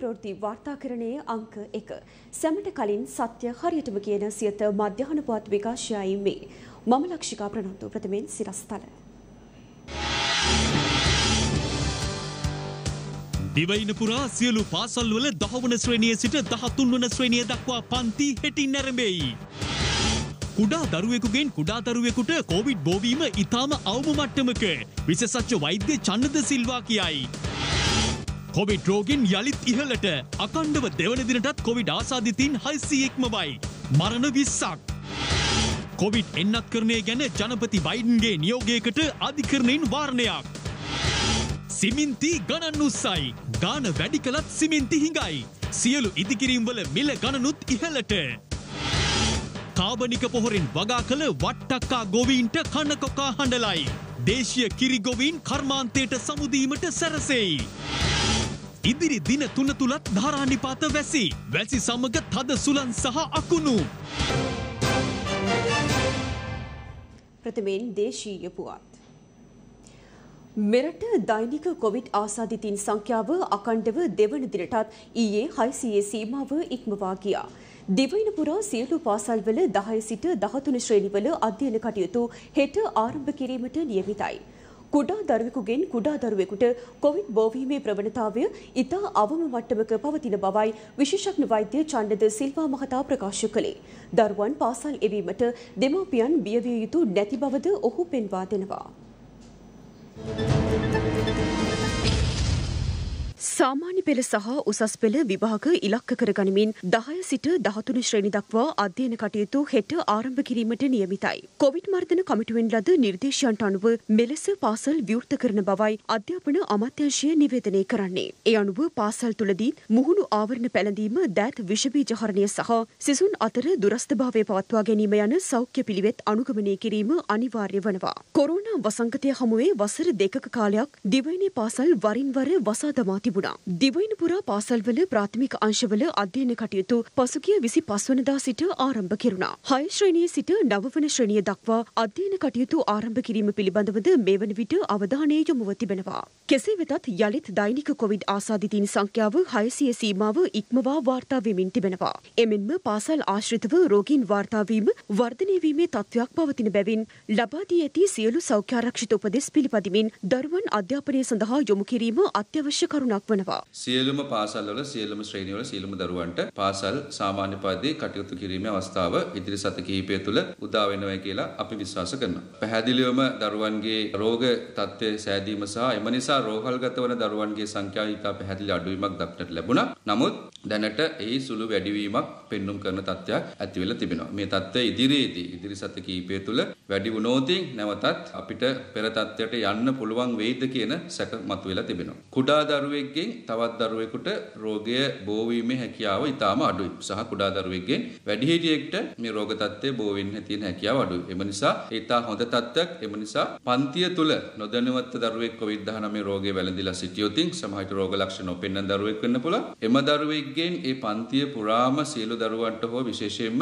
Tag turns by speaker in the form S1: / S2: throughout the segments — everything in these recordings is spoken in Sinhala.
S1: ප්‍රවෘත්ති වාර්තාකරණයේ අංක 1. සැමට කලින් සත්‍ය හරියටම කියන සියත මධ්‍යහන පුවත් විකාශයයි මේ. මම ලක්ෂිකා ප්‍රනන්තු ප්‍රථමයෙන් සිරස්තල.
S2: දිවයින පුරා සියලු පාසල්වල 10 වන ශ්‍රේණියේ සිට 13 වන ශ්‍රේණිය දක්වා පන්ති හෙටින් නැරඹෙයි. කුඩා දරුවෙකුගෙන් කුඩා දරුවෙකුට කොවිඩ් බෝවීම ඉතාම අවම මට්ටමක විශේෂඥ වෛද්‍ය චන්නද සිල්වා කියයි. කොවිඩ් රෝගෙන් යළිත් ඉහලට අකණ්ඩව දෙවන දිනටත් කොවිඩ් ආසාධිතීන් හයිසීයෙක්මවයි. මරණ විස්සක්. කොවිඩ් එන්නත් කරණය ගැන ජනපති බයිඩන්ගේ නියෝගයකට අධිකරණයෙන් වාර්ණයක්. සිමින්ති ගණන් උත්සයි. ගාන වැඩි කළත් සිමින්ති හිඟයි. සියලු ඉදිකිරීම්වල මිල ගණනුත් ඉහලට. කාබනික පොහොරින් වගා කළ වට්ටක්කා ගොවීන්ට කනකොකා හඬලයි. දේශය කිරිගොවීන් කර්මාන්තයට සමුදීමට සැරසෙයි. ඉදිරි දින තුන තුළත් ධාරානිපාත වැසි. වැසි සමග තද සුළන් සහ අකුණු.
S1: ප්‍රථමයෙන් දේශීය පුවත්. මෙරට දෛනික කොවිඩ් ආසාධිතින් සංඛ්‍යාව අකණ්ඩව දෙවන දිනටත් ඊයේ 600 සීමාව ඉක්මවා ගියා. දිවයින පුරා සියලු පාසල්වල 10 සිට 13 ශ්‍රේණිවල අධ්‍යයන කටයුතු හෙට ආරම්භ කිරීමට නියමිතයි. කුඩා දරුවෙකුගෙන් කුඩා දරුවෙකුට කොවිඩ් බෝවීමේ ප්‍රවණතාවය ඉතා අවම මට්ටමක පවතින බවයි විශේෂඥ වෛද්‍ය චණ්ඩද සිල්වා මහතා ප්‍රකාශ කළේ. දරුවන් පාසල් එවීමට දෙමාපියන් බිය විය යුතු නැති බවද ඔහු පෙන්වා දෙනවා. Thank you. සාමාන්‍ය පෙළ සහ උසස් පෙළ විභාග ඉලක්ක කරගනිමින් දහය සිට දහතුන ශ්‍රේණි දක්වා අධ්‍යයන කටයුතු හෙට ආරම්භ කිරීමට නියමිතයි. කොවිඩ් මර්ධන කමිටුවෙන් ලද නිර්දේශයන්ට අනුව මෙලෙස පාසල් විවෘත කරන බවයි අධ්‍යාපන අමාත්‍යංශය නිවේදනය කරන්නේ. ඒ අනුව පාසල් තුළදී මුහුණු ආවරණ පැළඳීම දෑත් විෂබීජ හරණය සහ සිසුන් අතර දුරස්ථභාවය පවත්වා ගැනීම යන සෞඛ්‍ය පිළිවෙත් අනුගමනය කිරීම අනිවාර්ය වනවා. කොරෝනා වසංගතය හමුවේ වසර දෙකක කාලයක් දිවයිනේ පාසල් වරින් වර වසා දමා තිබුණා. දිවයින පුරා පාසල්වල ප්‍රාථමික අංශවල අධ්‍යයන කටයුතු පසුගිය විසි පස්වනදා සිට ආරම්භ කෙරුණා. හය ශ්‍රණයේ සිට නවවන ශ්‍රණිය දක්වා අධ්‍යයන කටයුතු ආරම්භ කිරීම පිළිබඳවද මේ වන විට අවධානය යොමුව තිබෙනවා. කෙසේ වෙතත් යළිත් දෛනික කොවිඩ් ආසාධිතීන් සංඛ්‍යාව හයසිය සීමාව ඉක්මවා වාර්තා වෙමින් තිබෙනවා. එමෙන්ම පාසල් ආශ්‍රිතව රෝගීන් වාර්තාවීම වර්ධනය වීමේ තත්ත්වයක් පවතින බැවින් ලබා දී ඇති සියලු සෞඛ්‍යාරක්ෂිත උපදෙස් පිළිපදිමින් දරුවන් අධ්‍යාපනය සඳහා යොමු කිරීම අත්‍යවශ්‍ය කරුණක් වසරක් වනවා.
S3: සියලුම පාසල්වල සියලුම ශ්‍රේණිවල සියලුම දරුවන්ට පාසල් සාමාන්‍ය පදයේ කටයුතු කිරීමේ අවස්ථාව ඉදිරි සත කිහිපය තුළ උදා වෙනවා කියලා අපි විශ්වාස කරනවා. පැහැදිලිවම දරුවන්ගේ රෝග තත්ත්වය සෑදීම සහ එම නිසා රෝහල්ගත වන දරුවන්ගේ සංඛ්‍යාව ඉතා පැහැදිලි අඩුවීමක් දක්නට ලැබුණා. නමුත් දැනට එහි සුළු වැඩිවීමක් පෙන්눔 කරන තත්ත්වයක් ඇති වෙලා තිබෙනවා. මේ තත්ත්වය ඉදිරියේදී ඉදිරි සත කිහිපය තුළ වැඩි වුණොත් නැවතත් අපිට පෙර තත්ත්වයට යන්න පුළුවන් වෙයිද කියන සැක මතුවලා තිබෙනවා. කුඩා දරුවෙක් දරුවෙක්ගෙන් තවත් දරුවෙකුට රෝගය බෝ වීමේ හැකියාව ඉතාම අඩුයි. සහ කුඩා දරුවෙක්ගෙන් වැඩිහිටියෙක්ට මේ රෝග තත්ත්වය බෝ වෙන්න තියෙන හැකියාව අඩුයි. එම නිසා ඒ තා හොඳ තත්ත්වයක් එම නිසා පන්තිය තුල නොදැනුවත් දරුවෙක් COVID-19 රෝගයේ වැළඳිලා සිටියොතින් සමහර රෝග ලක්ෂණ නොපෙන්වන දරුවෙක් වෙන්න පුළුවන්. එම දරුවෙක්ගෙන් ඒ පන්තිය පුරාම සියලු දරුවන්ට හෝ විශේෂයෙන්ම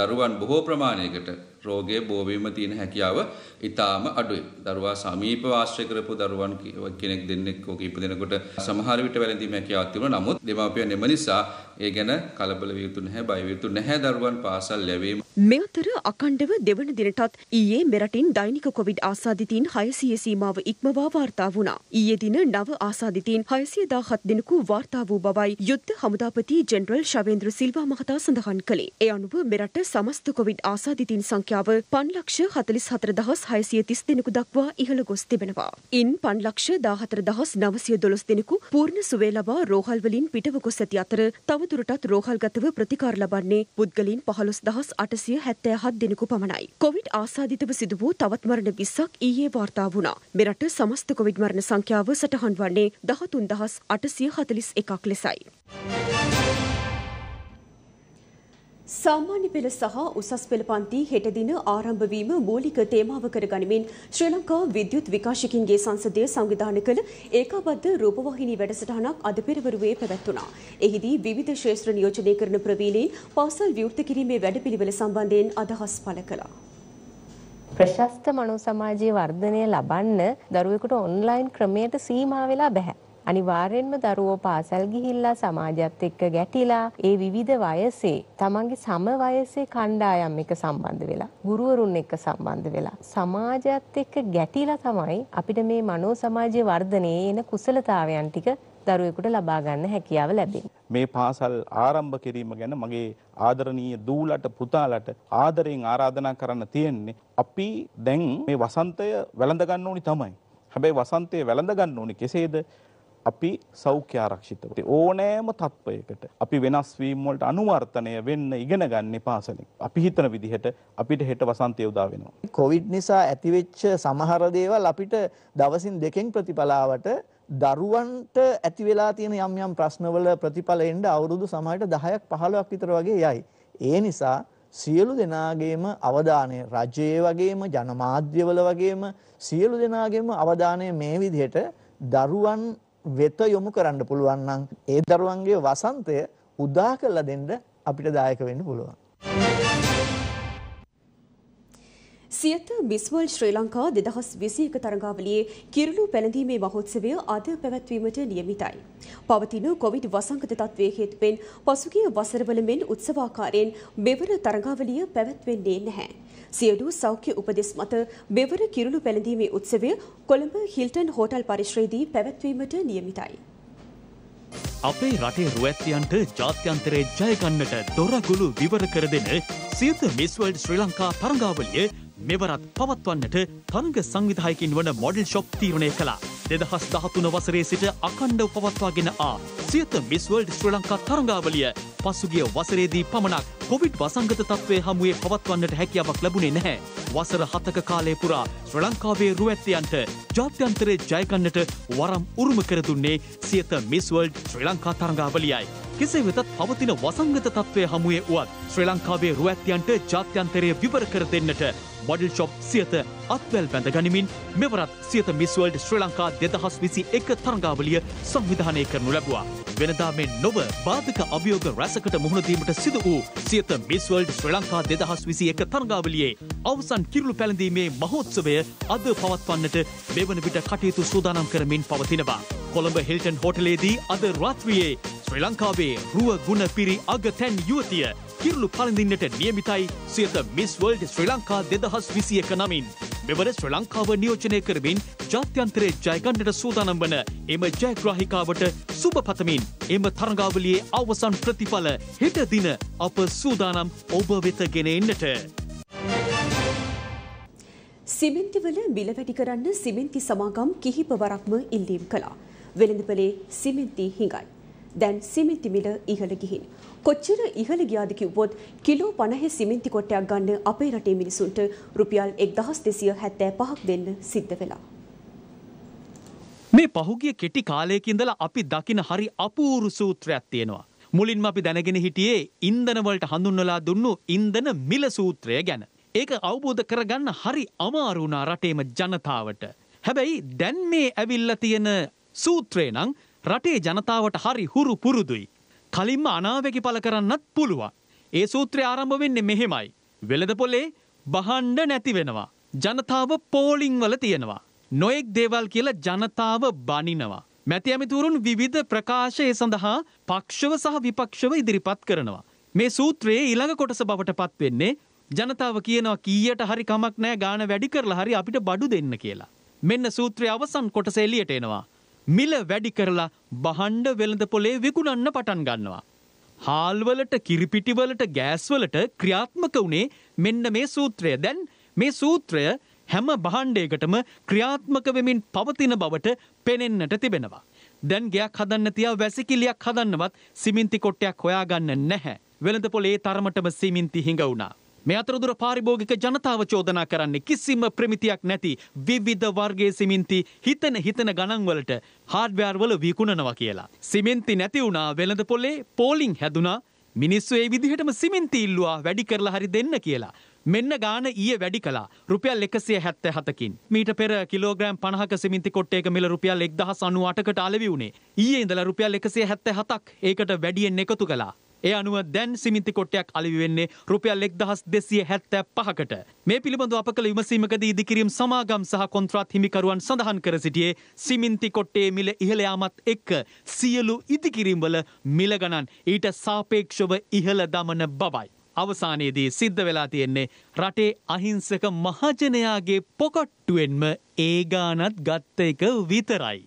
S3: දරුවන් බොහෝ ප්‍රමාණයකට රෝගයේ බෝවීම තියෙන හැකියාව ඉතාම අඩුයි. දරුවා සමීප ආශ්‍රය කරපු දරුවන් කෙනෙක් දෙන්නෙක් ඕක ඉපදෙනකොට සමහර විට වැළඳීම හැකියාවක් තිබුණා. නමුත් දෙමාපියන් එම නිසා ඒ ගැන කලබල විය යුතු නැහැ, බය විය යුතු නැහැ දරුවන් පාසල් ලැබීම.
S1: මේ අතර අකණ්ඩව දෙවන දිනටත් ඊයේ මෙරටින් දෛනික කොවිඩ් ආසාදිතීන් 600 සීමාව ඉක්මවා වාර්තා වුණා. ඊයේ දින නව ආසාදිතීන් 617 දෙනෙකු වාර්තා වූ බවයි යුද්ධ හමුදාපති ජෙනරල් ශවේන්ද්‍ර සිල්වා මහතා සඳහන් කළේ. ඒ අනුව මෙරට සමස්ත කොවිඩ් ආසාදිතීන් සංඛ්‍යාව සංඛ්‍යාව පන්ලක්ෂ හතලිස් හතර දහස් හයසිය තිස් දෙනෙකු දක්වා ඉහළ ගොස් තිබෙනවා. ඉන් පන්ලක්ෂ දාහතර දහස් නවසිය දොළොස් දෙනෙකු පූර්ණ සුවේ ලබා රෝහල්වලින් පිටව ගොස් ඇති අතර තවදුරටත් රෝහල්ගතව ප්‍රතිකාර ලබන්නේ පුද්ගලින් පහළොස් දහස් අටසිය හැත්තෑ හත් දෙනෙකු පමණයි. කොවිඩ් ආසාධිතව සිදු වූ තවත් මරණ විස්සක් ඊයේ වාර්තා වුණා. මෙරට සමස්ත කොවිඩ් මරණ සංඛ්‍යාව සටහන් වන්නේ දහතුන් දහස් අටසිය හතලිස් එකක් ලෙසයි. සාමාන්‍ය පෙළ සහ උසස් පෙළ පන්ති හෙට දින ආරම්භ වීම මූලික තේමාව කරගනිමින් ශ්‍රී ලංකා විද්‍යුත් විකාශකින්ගේ සංසදය සංවිධානය කළ ඒකාබද්ධ රූපවාහිනී වැඩසටහනක් අද පෙරවරුවේ පැවැත්වුණා. එහිදී විවිධ ශේෂ්ත්‍ර නියෝජනය කරන ප්‍රවීණීන් පාසල් විවෘත කිරීමේ වැඩපිළිවෙල සම්බන්ධයෙන් අදහස් පළ කළා. ප්‍රශස්ත මනෝ සමාජයේ වර්ධනය ලබන්න දරුවෙකුට ඔන්ලයින් ක්‍රමයට සීමා වෙලා බැහැ. අනිවාර්යෙන්ම දරුවෝ පාසල් ගිහිල්ලා සමාජයත් එක්ක ගැටිලා ඒ විවිධ වයසේ තමන්ගේ සම වයසේ කණ්ඩායම් එක සම්බන්ධ වෙලා ගුරුවරුන් එක්ක සම්බන්ධ වෙලා සමාජයත් එක්ක ගැටිලා තමයි අපිට මේ මනෝ සමාජයේ වර්ධනයේ එන කුසලතාවයන් ටික දරුවෙකුට ලබා ගන්න හැකියාව ලැබෙන.
S2: මේ පාසල් ආරම්භ කිරීම ගැන මගේ ආදරණීය දූලට පුතාලට ආදරයෙන් ආරාධනා කරන්න තියෙන්නේ අපි දැන් මේ වසන්තය වැළඳ ගන්න ඕනි තමයි. හැබැයි වසන්තය වැළඳ ගන්න ඕනි කෙසේද? අපි සෞඛ්‍ය ආරක්ෂිතව. ඕනෑම තත්ත්වයකට අපි වෙනස් වීම වලට අනුවර්තනය වෙන්න ඉගෙන ගන්න පාසලෙන්. අපි හිතන විදිහට අපිට හෙට වසන්තය උදා වෙනවා. කොවිඩ් නිසා ඇතිවෙච්ච සමහර දේවල් අපිට දවසින් දෙකෙන් ප්‍රතිඵලාවට දරුවන්ට ඇති වෙලා තියෙන යම් යම් ප්‍රශ්නවල ප්‍රතිඵල එන්න අවුරුදු සමහරට 10ක් 15ක් විතර වගේ යයි. ඒ නිසා සියලු දෙනාගේම අවධානය රජයේ වගේම ජනමාධ්‍යවල වගේම සියලු දෙනාගේම අවධානය මේ විදිහට දරුවන් වෙත යොමු කරන්න පුළුවන් නම් ඒ දරුවන්ගේ වසන්තය උදා කරලා දෙන්න අපිට
S4: දායක වෙන්න පුළුවන්.
S1: සියත බිස්වල් ශ්‍රී ලංකා දෙදහස් විසියක තරඟාවලියේ කිරුළු පැළඳීමේ මහෝත්සවය අද පැවැත්වීමට නියමිතයි. පවතින කොවිඩ් වසංගත තත්ත්වයේ හේතුවෙන් පසුගිය වසරවල මෙන් උත්සවාකාරයෙන් බෙවර තරඟාවලිය පැවැත්වෙන්නේ නැහැ. සියලු සෞඛ්‍ය උපදෙස් මත බෙවර කිරුළු පැළඳීමේ උත්සවය කොළඹ හිල්ටන් හෝටල් පරිශ්‍රයේදී පැවැත්වීමට නියමිතයි.
S2: අපේ රටේ රුවැත්තියන්ට ජාත්‍යන්තරයේ ජයගන්නට දොරගුළු විවර කර දෙන සියත මිස්වල්ඩ් ශ්‍රී ලංකා තරඟාවලිය මෙවරත් පවත්වන්නට තරග සංවිධායකින් වන මොඩල් ශොප් තීරණය කළා. දෙදහස් දහතුන වසරේ සිට අකණ්ඩව පවත්වාගෙන ආ සියත මිස්වල්ඩ් ශ්‍ර ලංකා තරගාවලිය පසුගිය වසරේදී පමණක් කොවිඩ් වසංගත තත්ත්වය හමුවේ පවත්වන්නට හැකියාවක් ලැබුණේ නැහැ. වසර හතක කාලය පුරා ශ්‍ර ලංකාවේ රුවැත්තයන්ට ජාත්‍යන්තරයේ ජයගන්නට වරම් උරුම කර දුන්නේ සියත මිස්වල්ඩ් ශ්‍රී ලංකා තරගාවලියයි. කෙසේ වෙතත් පවතින වසංගත තත්ත්වය හමුවේ වුවත් ශ්‍රී ලංකාවේ රුවැත්තියන්ට ජාත්‍යන්තරය විවර කර දෙන්නට බඩල් ෂොප් සියත අත්වැල් බැඳ ගනිමින් මෙවරත් සියත මිස්වල්ඩ් ශ්‍රී ලංකා දෙදහස් විසි එක තරඟාවලිය සංවිධානය කරනු ලැබවා. වෙනදා මෙන් නොව බාධක අභියෝග රැසකට මුහුණ දීමට සිදු වූ සියත මිස් වර්ල්ඩ් ශ්‍රී ලංකා 2021 තරගාවලියේ අවසන් කිරුළු පැලඳීමේ මහෝත්සවය අද පවත්වන්නට මෙවන විට කටයුතු සූදානම් කරමින් පවතිනවා. කොළඹ හිල්ටන් හෝටලේදී අද රාත්‍රියේ ශ්‍රී ලංකාවේ රුව ගුණ පිරි අගතැන් යුවතිය කිරුළු පලඳින්නට නියමිතයි සියත මිස් වල්ඩ් ශ්‍රී ලංකා දෙදහස් විසියක නමින්. මෙවර ශ්‍රී ලංකාව නියෝජනය කරමින් ජාත්‍යන්තරයේ ජයගන්නට සූදානම් වන එම ජයග්‍රාහිකාවට සුබ පතමින් එම තරගාවලියේ අවසන් ප්‍රතිඵල හෙට දින අප සූදානම් ඔබ වෙත ගෙන එන්නට.
S1: සිමෙන්තිවල බිල වැඩි කරන්න සිමෙන්ති සමාගම් කිහිප වරක්ම ඉල්ලීම් කළා. වෙළඳපලේ සිමෙන්ති හිඟයි. දැන් සිමෙන්ති මිල ඉහළ ගිහින්. කොච්චර ඉහළ ගියාද කිව්වොත් කිලෝ 50 සිමෙන්ති කොටයක් ගන්න අපේ රටේ මිනිසුන්ට රුපියල් 1275ක් දෙන්න සිද්ධ වෙලා.
S2: මේ පහුගිය කෙටි කාලයක ඉඳලා අපි දකින හරි අපූරු සූත්‍රයක් තියෙනවා. මුලින්ම අපි දැනගෙන හිටියේ ඉන්ධනවලට හඳුන්වලා දුන්නු ඉන්ධන මිල සූත්‍රය ගැන. ඒක අවබෝධ කරගන්න හරි අමාරුණා රටේම ජනතාවට. හැබැයි දැන් මේ ඇවිල්ල තියෙන සූත්‍රේ නම් රටේ ජනතාවට හරි හුරු පුරුදුයි. කලින්ම අනාවැකි පල කරන්නත් පුළුවන්. ඒ සූත්‍රය ආරම්භ වෙන්නේ මෙහෙමයි. වෙළඳ පොලේ බහන්ඩ නැති වෙනවා. ජනතාව පෝලිං වල තියෙනවා. නොයෙක් දේවල් කියලා ජනතාව බනිනවා. මැති ඇමිතුරුන් විවිධ ප්‍රකාශය සඳහා පක්ෂව සහ විපක්ෂව ඉදිරිපත් කරනවා. මේ සූත්‍රයේ ඊළඟ කොටස බවට පත්වෙන්නේ ජනතාව කියනවා කීයට හරි කමක් නෑ ගාන වැඩි කරලා හරි අපිට බඩු දෙන්න කියලා. මෙන්න සූත්‍රය අවසන් කොටස එලියට එනවා. මිල වැඩි කරලා බහන්ඩ වෙළඳ පොලේ විකුණන්න පටන් ගන්නවා. හාල්වලට කිරිපිටිවලට ගෑස්වලට ක්‍රියාත්මක වුණේ මෙන්න මේ සූත්‍රය දැන් මේ සූත්‍රය හැම බහන්්ඩයකටම ක්‍රියාත්මක වෙමින් පවතින බවට පෙනෙන්නට තිබෙනවා. දැන් ගයක් හදන්න තියා වැසිකිලියක් හදන්නවත් සිමින්ති කොට්ටයක් හොයාගන්න නැහැ. වෙළඳ පොලේ තරමටම සිමින්ති හිඟ වුණා. මේ අතරතුර පාරිභෝගික ජනතාව චෝදනා කරන්නේ කිසිම ප්‍රමිතියක් නැති විවිධ වර්ගයේ සිමෙන්ති හිතන හිතන ගණන් වලට හાર્ඩ්වෙයාර් වල විකුණනවා කියලා. සිමෙන්ති නැති වුණා වෙළඳ පොලේ පෝලිං හැදුනා මිනිස්සු ඒ විදිහටම සිමෙන්ති ඉල්ලුවා වැඩි කරලා හරි දෙන්න කියලා. මෙන්න ගාන ඊයේ වැඩි කළා රුපියල් 177කින්. මීට පෙර කිලෝග්‍රෑම් 50ක සිමෙන්ති කොට්ටයක මිල රුපියල් 1098කට අලෙවි වුණේ. ඊයේ ඉඳලා රුපියල් 177ක් ඒකට වැඩියෙන් එකතු කළා. ඒ අනුව දැන් සිමිති කොට්ටයක් අලිවි වෙන්නේ රුපියල් 1275කට. මේ පිළිබඳව අප කළ විමසීමකදී ඉදිකිරීම් සමාගම් සහ කොන්ත්‍රාත් හිමිකරුවන් සඳහන් කර සිටියේ සිමින්ති කොට්ටේ මිල ඉහළ යාමත් එක්ක සියලු ඉදිකිරීම්වල මිල ගණන් ඊට සාපේක්ෂව ඉහළ දමන බවයි. අවසානයේදී සිද්ධ වෙලා තියෙන්නේ රටේ අහිංසක මහජනයාගේ පොකට්ටුවෙන්ම ඒ ගානත් ගත්ත එක විතරයි.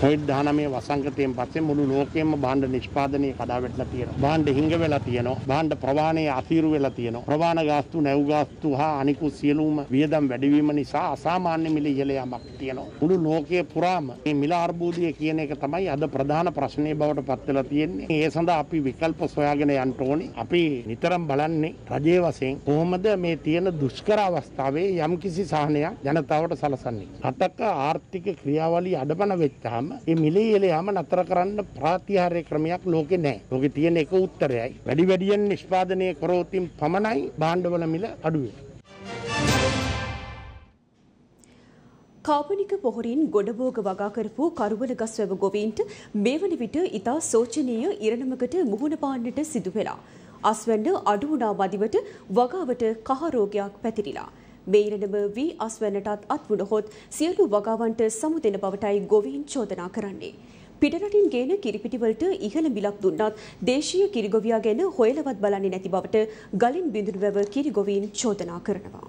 S4: කොයිඩ් 19 වසංගතයෙන් පස්සේ මුළු ලෝකෙම භාණ්ඩ නිෂ්පාදනය කඩාවැටලා තියෙනවා. භාණ්ඩ හිඟ වෙලා තියෙනවා. භාණ්ඩ ප්‍රවාහනයේ අසීරු වෙලා තියෙනවා. ප්‍රවාහන ගාස්තු, නැව් ගාස්තු හා අනිකුත් සියලුම වියදම් වැඩි වීම නිසා අසාමාන්‍ය මිල ඉහළ යාමක් තියෙනවා. මුළු ලෝකයේ පුරාම මේ මිල අර්බුදය කියන එක තමයි අද ප්‍රධාන ප්‍රශ්නේ බවට පත් වෙලා තියෙන්නේ. ඒ සඳහා අපි විකල්ප සොයාගෙන යන්න ඕනේ. අපි නිතරම බලන්නේ රජයේ වශයෙන් කොහොමද මේ තියෙන දුෂ්කර අවස්ථාවේ යම්කිසි සහනයක් ජනතාවට සලසන්නේ. රටක ආර්ථික ක්‍රියාවලිය අඩපණ වෙච්චාම ගියාම මේ මිලේ එල යාම නතර කරන්න ප්‍රාතිහාර්ය ක්‍රමයක් ලෝකේ නැහැ. ලෝකේ තියෙන එක උත්තරයයි. වැඩි වැඩියෙන් නිෂ්පාදනය කරෝතින් පමණයි භාණ්ඩවල මිල අඩු වෙන්නේ.
S1: කාබනික පොහොරින් ගොඩබෝග වගා කරපු කරුවල ගස් වැව ගොවීන්ට මේවන විට ඉතා සෝචනීය ඉරණමකට මුහුණ පාන්නට සිදු වෙලා. අස්වැන්න අඩු වුණා මදිවට වගාවට කහ රෝගයක් පැතිරිලා. මේ ඉරණම වී අස්වැන්නටත් අත්වුණහොත් සියලු වගාවන්ට සමුදෙන බවටයි ගොවීන් චෝදනා කරන්නේ. පිටරටින් ගේන කිරිපිටිවලට ඉහළ මිලක් දුන්නත් දේශීය කිරිගොවියා ගැන හොයලවත් බලන්නේ නැති බවට ගලින් බිඳුනු වැව කිරිගොවීන් චෝදනා කරනවා.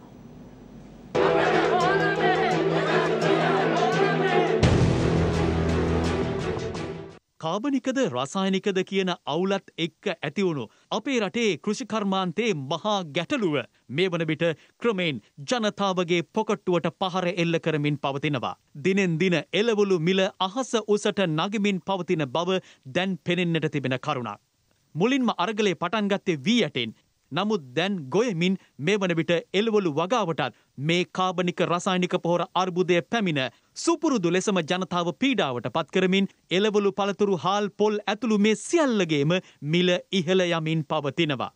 S2: කාබනිකද රසායනිකද කියන අවුලත් එක්ක ඇතිවුණු. අපේ රටේ කෘෂිකර්මාන්තේ මහා ගැටලුව මේ වන විට ක්‍රමයෙන් ජනතාවගේ පොකට්ටුවට පහර එල්ල කරමින් පවතිනවා. දිනෙන් දින එළවලු මිල අහස උසට නගමින් පවතින බව දැන් පෙනෙන්නට තිබෙන කරුණක්. මුලින්ම අරගලේ පටන්ගත්තේ වී ඇටෙන් නමුත් දැන් ගොයමින් මේ වන විට එළවලු වගාවටත් මේ කාබනික රසායනික පොහොර අර්බුදය පැමිණ සුපුරුදු ලෙසම ජනතාව පීඩාවට පත් කරමින් එළවලු පළතුරු හාල් පොල් ඇතුළු මේ සියල්ලගේම මිල ඉහළ යමින් පවතිනවා.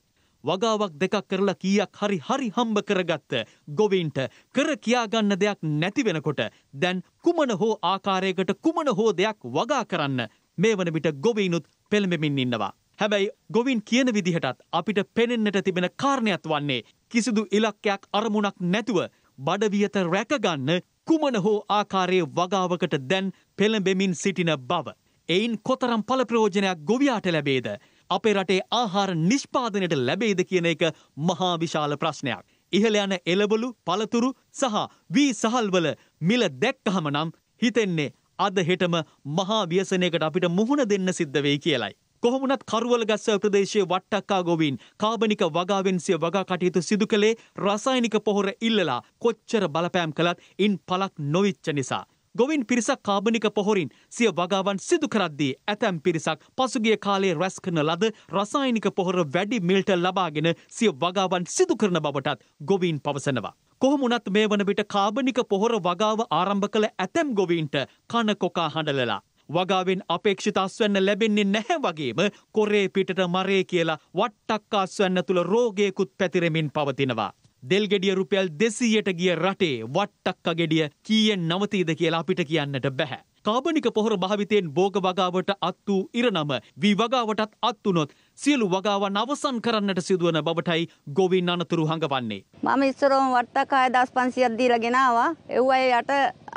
S2: වගාවක් දෙකක් කරලා කීයක් හරි හරි හම්බ කරගත්ත ගොවින්ට කර කියාගන්න දෙයක් නැති වෙනකොට දැන් කුමන හෝ ආකාරයකට කුමන හෝ දෙයක් වගා කරන්න මේ වන විට ගොවීනුත් පෙළඹෙමින් ඉන්නවා. හැබැයි ගොවින් කියන විදිහටත් අපිට පෙනෙන්නට තිබෙන කාරණයක් වන්නේ කිසිදු ඉලක්කයක් අරමුණක් නැතුව බඩවියත රැකගන්න කුමන හෝ ආකාරයේ වගාවකට දැන් පෙළඹෙමින් සිටින බව. එයින් කොතරම් පලප්‍රෝජනයක් ගොවියාට ලැබේද. අපේ රටේ ආහාර නිෂ්පාදනයට ලැබේද කියන එක මහා විශාල ප්‍රශ්නයක්. ඉහළ යන එළබලු පළතුරු සහ වී සහල්වල මිල දැක්කහම නම් හිතෙන්නේ අද හෙටම මහා ව්‍යසනයකට අපිට මුහුණ දෙන්න සිද්ධ වෙයි කියලයි. කොහොමුණත් කරුවල ගස්ස ප්‍රදේශයේ වට්ටක්කා ගොවින් කාබනික වගාවෙන් සිය වගා කටයුතු සිදු කළේ රසායනික පොහොර ඉල්ලලා කොච්චර බලපෑම් කළත් ඉන් පලක් නොවිච්ච නිසා. ගොවින් පිරිසක් කාබනික පොහොරින් සිය වගාවන් සිදු කරද්දී ඇතැම් පිරිසක් පසුගිය කාලේ රැස් කරන ලද රසායනික පොහොර වැඩි මිල්ට ලබාගෙන සිය වගාවන් සිදු කරන බවටත් ගොවීන් පවසනවා. කොහොමුණත් මේ වන විට කාබනික පොහොර වගාව ආරම්භ කළ ඇතැම් ගොවීන්ට කනකොකා හඬලලා වගාවෙන් අපේක්ෂිත අස්වැන්න ලැබෙන්නේ නැහැ වගේම කොරේ පිටට මරේ කියලා වට්ටක් අස්වැන්න තුළ රෝගයකුත් පැතිරෙමින් පවතිනවා. දෙල් ගෙඩිය රුපියල් දෙසීයට ගිය රටේ වට්ටක්ක ගෙඩිය කියෙන් නවතීද කියලා අපිට කියන්නට බැහැ. කාබනික පොහොර භාවිතයෙන් බෝග වගාවට අත් වූ ඉරණම වී වගාවටත් අත්තුනොත් සියලු වගාවන් අවසන් කරන්නට සිදුවන බවටයි ගොවින් අනතුරු හඟවන්නේ.
S1: මම ඉස්සරෝම වට්ටක් 6500ක් දීලා ගෙනාවා. එව්වා යට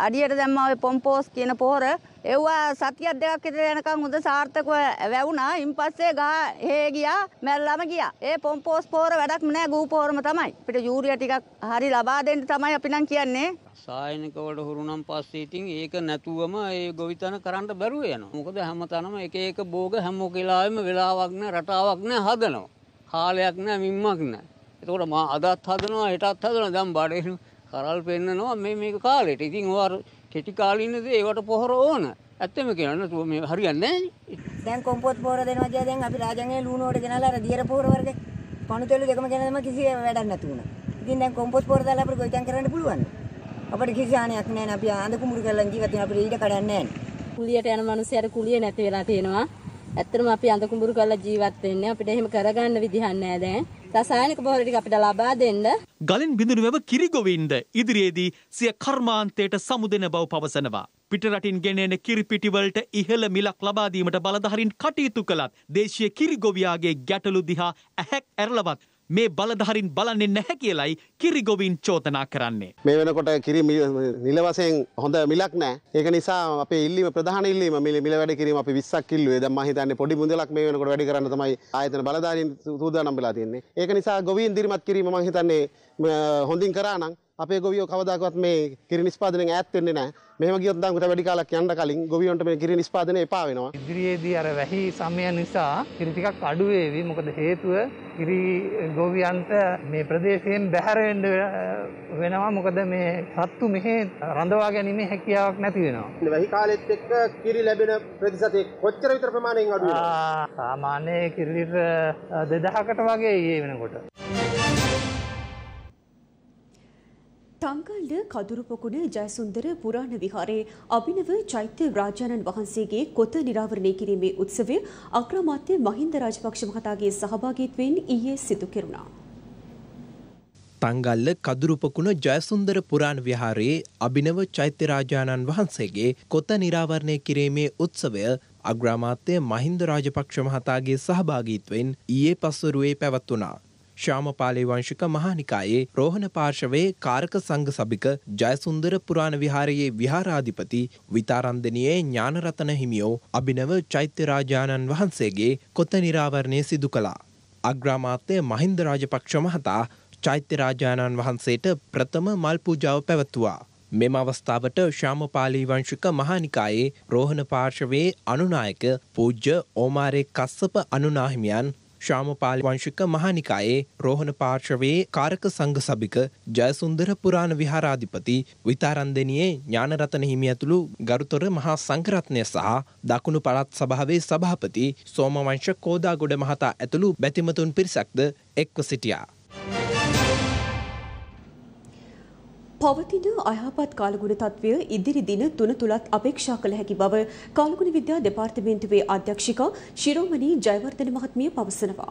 S1: අඩියට දැම්මා ඔය පොම්පෝස් කියන පොහොර එව්වා සතියක් දෙකක් විතර යනකම් හොඳ සාර්ථකව වැවුණා. ඉන් පස්සේ ගහ හේ ගියා, මැරලාම ගියා. ඒ පොම්පෝස් පොහොර වැඩක්ම නෑ ගූ පොහොරම තමයි. අපිට යූරියා ටිකක් හරි ලබා දෙන්න තමයි අපි නම් කියන්නේ. සායනික වලට හුරු නම් පස්සේ ඉතින් ඒක නැතුවම ඒ ගොවිතැන කරන්න බැරුව යනවා. මොකද හැමතැනම එක එක භෝග හැම වෙලාවෙම වෙලාවක් නෑ, රටාවක් නෑ හදනවා. කාලයක් නෑ, මිම්මක් නෑ. එතකොට මා අදත් හදනවා හෙටත් හදනවා දැන් බඩේ කරල් පෙන්නනවා මේ මේක කාලෙට. ඉතින් ඔයාලා කෙටිකාලිනද ඒවට පොහොර ඕන ඇත්තම කියන්න තුම මේ හරියන්න දැන් කොම්පොත් පෝර දෙනවාජය දැන් අපි රාජන්ගේ ලුණුවට දෙනලාර දියර පෝරවර්ග පණුතෙලු දෙකම ගැනම කිසි වැඩක් නැතුණ ඉතින් දැන් කොම්පොත් පෝර දාලා අපිට ගොවිතැන් කරන්න පුළුවන් අපිට කිසි හානියක් නැහැ අපි ආඳ කුඹුරු කරලා ජීවත් වෙන අපිට ඊට කඩන්නේ නැහැ කුලියට යන මිනිස්සුන්ට කුලිය නැති වෙලා තියෙනවා ඇත්තටම අපි අඳ කුඹුරු කරලා ජීවත් වෙන්නේ අපිට එහෙම කරගන්න විදිහක් නැහැ දැන් රසායනික බොහොර ටික අපිට ලබා දෙන්න.
S2: ගලින් බිඳුනු වැව කිරිගොවීන්ද ඉදිරියේදී සිය කර්මාන්තයට සමුදෙන බව පවසනවා. පිටරටින් ගෙනෙන කිරිපිටිවලට ඉහළ මිලක් ලබා දීමට බලධාරීන් කටයුතු කළත් දේශීය කිරිගොවියාගේ ගැටලු දිහා ඇහැක් ඇරලවත් මේ බලධහරින් බලන්නේ නැහැ කියලයි කිරිගොවින් චෝතනා කරන්නේ. මේ වෙනකොට කිරි නිලවසයෙන් හොඳ මිලක් නෑ ඒක නිසා අප ඉල්ලීම ප්‍රධාන ඉල්ලීම මිල මිල වැඩ කිරීම අපි 20ක් ඉල්ලුවේ දැන් මම හිතන්නේ පොඩි මුදලක් මේ වෙනකොට වැඩි කරන්න තමයි ආයතන බලධාරීන් සූදානම් වෙලා තියෙන්නේ. ඒක නිසා ගොවීන් දිරිමත් කිරීම මම හිතන්නේ හොඳින් කරා නම් අපේ ගොවියෝ
S4: කවදාකවත් මේ කිරි නිෂ්පාදනයෙන් ඈත් වෙන්නේ නැහැ. මෙහෙම ගියොත් නම් උට වැඩි කාලයක් යන්න කලින් ගොවියන්ට මේ කිරි නිෂ්පාදනය එපා වෙනවා. ඉදිරියේදී අර වැහි සමය නිසා කිරි ටිකක් අඩු වේවි. මොකද හේතුව කිරි ගොවියන්ට මේ ප්‍රදේශයෙන් බැහැර වෙන්න වෙනවා. මොකද මේ සත්තු මෙහි රඳවා ගැනීමේ හැකියාවක් නැති වෙනවා. වැහි කාලෙත් එක්ක කිරි ලැබෙන ප්‍රතිශතය කොච්චර විතර ප්‍රමාණයෙන් අඩු වෙනවද? සාමාන්‍ය කිරි ලිටර 2000කට වගේ ඊයේ වෙනකොට. ටංකල්ද
S1: කදුරුපොකුණ ජයසුන්දර පුරාණ විහාරයේ අභිනව චෛත්‍ය රාජානන් වහන්සේගේ කොත නිරාවරණය කිරීමේ උත්සවය අග්‍රාමාත්‍ය මහින්ද රාජපක්ෂ මහතාගේ සහභාගීත්වයෙන් ඊයේ සිදු කෙරුණා.
S4: තංගල්ල කදුරුපකුණ ජයසුන්දර පුරාණ විහාරයේ අභිනව චෛත්‍ය රාජානන් වහන්සේගේ කොත නිරාවරණය කිරීමේ උත්සවය අග්‍රාමාත්‍ය මහින්ද රාජපක්ෂ මහතාගේ සහභාගීත්වයෙන් ඊයේ පස්වරුවේ පැවැත්වුණා. ශ්‍යාමපාලේ වංශික මහානිකායේ රෝහණ පාර්ශවයේ කාරක සංඝ සභික ජයසුන්දර පුරාණ විහාරයේ විහාරාධිපති විතාරන්දනියේ ඥානරතන හිමියෝ අභිනව චෛත්‍ය රාජානන් වහන්සේගේ කොත නිරාවරණය සිදු කළා. අග්‍රාමාත්‍ය මහින්ද රාජපක්ෂ මහතා චෛත්‍ය රාජානන් වහන්සේට ප්‍රථම මල් පූජාව පැවැත්තුවා. මෙම අවස්ථාවට ශ්‍යාමපාලී වංශික මහානිකායේ රෝහණ පාර්ශවයේ අනුනායක පූජ්‍ය ඕමාරේ කස්සප අනුනාහිමියන් ශාමපාල වංශික මහානිකායේ රෝහණ පාර්ශවයේ කාරක සංඝ සභික ජයසුන්දර පුරාණ විහාරාධිපති විතාරන්දෙනියේ ඥානරතන හිමි ඇතුළු ගරුතොර මහා සංඝරත්නය සහ දකුණු පළාත් සභාවේ සභාපති සෝමවංශ කෝදාගොඩ මහතා ඇතුළු බැතිමතුන් පිරිසක්ද එක්ව සිටියා.
S1: පවතින අයහපත් කාලගුණ තත්ත්වය ඉදිරි දින තුන තුලත් අපේක්ෂා කළ හැකි බව කාලගුණ විද්‍යා දෙපාර්තමේන්තුවේ අධ්‍යක්ෂිකා ශිරෝමණී ජයවර්ධන මහත්මිය පවසනවා.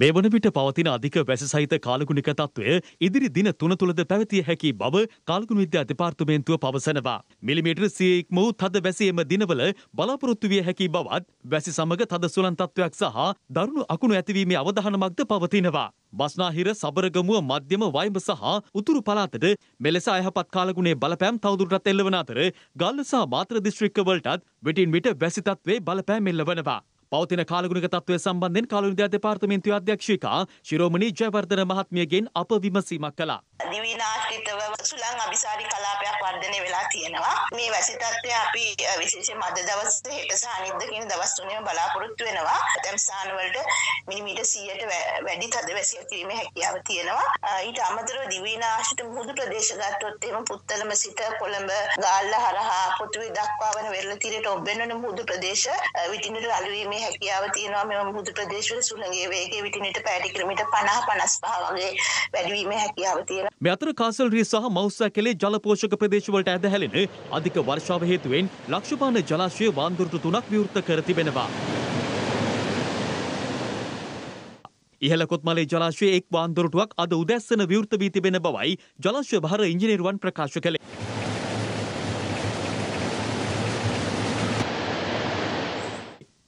S2: මේ වන විට පවතින අධික වැස සහිත කාලගුණික තත්ත්වය ඉදිරි දින තුන තුළද පැවතිය හැකි බව කාලගුණ විද්‍යා දෙපාර්තමේන්තුව පවසනවා. මිලිමීටර් සිය ඉක්ම වූ තද වැසියම දිනවල බලාපොරොත්තු විය හැකි බවත් වැසි සමග තද සුළන් තත්ත්වයක් සහ දරුණු අකුණු ඇතිවීමේ අවධානමක්ද පවතිනවා. බස්නාහිර සබරගමුව මධ්‍යම වයිඹ සහ උතුරු පළාතට මෙලෙස අයහපත් කාලගුණේ බලපෑම් තවදුරටත් එල්ලවන අතර ගල්ල සහ මාතර දිස්ත්‍රික්කවලටත් විටින් විට වැසි තත්ත්වේ බලපෑම් එල්ලවනවා. පවතින කාලගුණික තත්ත්වය සම්බන්ධයෙන් කාලුණිකා දෙපාර්තමේන්තුවේ අධ්‍යක්ෂිකා ශිරෝමණී ජයවර්ධන මහත්මියගෙන් අප විමසීමක් කළා.
S3: දිවිනාශිතව සුළං අභිසාරි කලාපයක් වර්ධනය වෙලා තියෙනවා. මේ වැසි තත්ත්වය අපි
S1: විශේෂයෙන්ම අද දවසේ හෙට සහ අනිද්දා කියන දවස් තුනේම බලාපොරොත්තු වෙනවා. ඇතැම් ස්ථාන වලට මිලිමීටර් 100ට වැඩි තද වැසියක් කිරීමේ හැකියාව තියෙනවා. ඊට අමතරව දිවිනාශිත මුහුදු ප්‍රදේශ ගත්තොත් එහෙම පුත්තලම සිට කොළඹ ගාල්ල හරහා කොටුවේ දක්වා වන වෙරළ තීරයට ඔබ වෙන මුහුදු ප්‍රදේශ විටින් විට අලුවීමේ හැකියාව තියෙනවා මෙම මුහුදු ප්‍රදේශවල සුළඟේ වේගය විටිනට පැයට කිලෝමීටර් 50 55 වගේ වැඩිවීමේ හැකියාව තියෙනවා.
S2: මේ අතර කාසල් රිය සහ මවුසා කැලේ ජලපෝෂක ප්‍රදේශවලට ඇද හැලෙන අධික වර්ෂාව හේතුවෙන් ලක්ෂපාන ජලාශය වාන්දුරුතු තුනක් විවෘත කර තිබෙනවා. ඉහළ කොත්මලේ ජලාශයේ එක් වාන්දුරුටුවක් අද උදැස්සන විවෘත වී තිබෙන බවයි ජලාශය භාර ඉංජිනේරුවන් ප්‍රකාශ කළේ.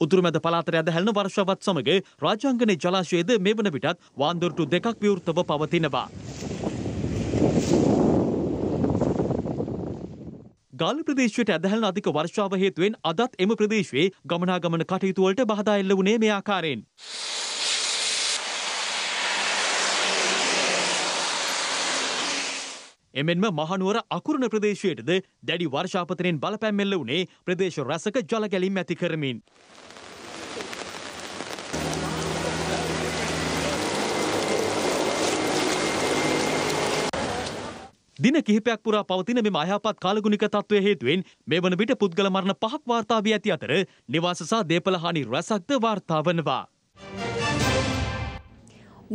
S2: උතුරුමැද පළාතට ඇදහැල්න වර්ෂවත් සමග රාජාංගනේ ජලාශයේද මේ වන විටත් වාන්දොරටු දෙකක් විවෘතව පවතිනවා. ගල් ප්‍රදේශයට ඇදහැල්න අධික වර්ෂාව හේතුවෙන් අදත් එම ප්‍රදේශයේ ගමනාගමන කටයුතුවලට බාධා එල්ල වුණේ මේ ආකාරයෙන්. එමෙන්ම මහනුවර අකුරණ ප්‍රදේශයටද දැඩි වර්ෂාපතනෙන් බලපෑම් එල්ල වුණේ ප්‍රදේශ රසක ජල ගැලීම් ඇති කරමින්. දින කිහිපයක් පුරා පවතින මෙම අයහපත් කාලගුණික තත්ත්වය හේතුවෙන් මේ වන විට පුද්ගල මරණ පහක් වාර්තා වී ඇති අතර නිවාස සහ දේපළ හානි රැසක්ද වාර්තා වනවා.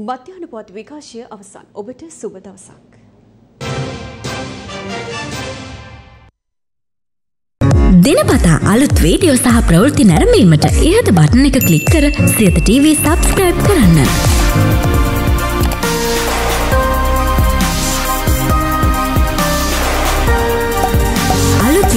S1: මධ්‍යානුපාත විකාශය අවසන්. ඔබට සුබ දවසක්. දෙනපතා අලුත් වීඩියෝ සහ ප්‍රවෘත්ති නැරඹීමට ඉහත බටන් එක ක්ලික් කර සියත TV සබස්ක්‍රයිබ් කරන්න.